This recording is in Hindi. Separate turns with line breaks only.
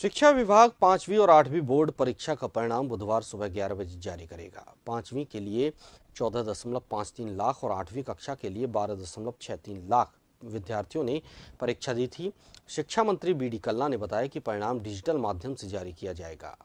शिक्षा विभाग पांचवी और आठवीं बोर्ड परीक्षा का परिणाम बुधवार सुबह ग्यारह बजे जारी करेगा पांचवी के लिए चौदह दशमलव पाँच तीन लाख और आठवीं कक्षा के लिए बारह दशमलव छः तीन लाख विद्यार्थियों ने परीक्षा दी थी शिक्षा मंत्री बी डी कल्ला ने बताया कि परिणाम डिजिटल माध्यम से जारी किया जाएगा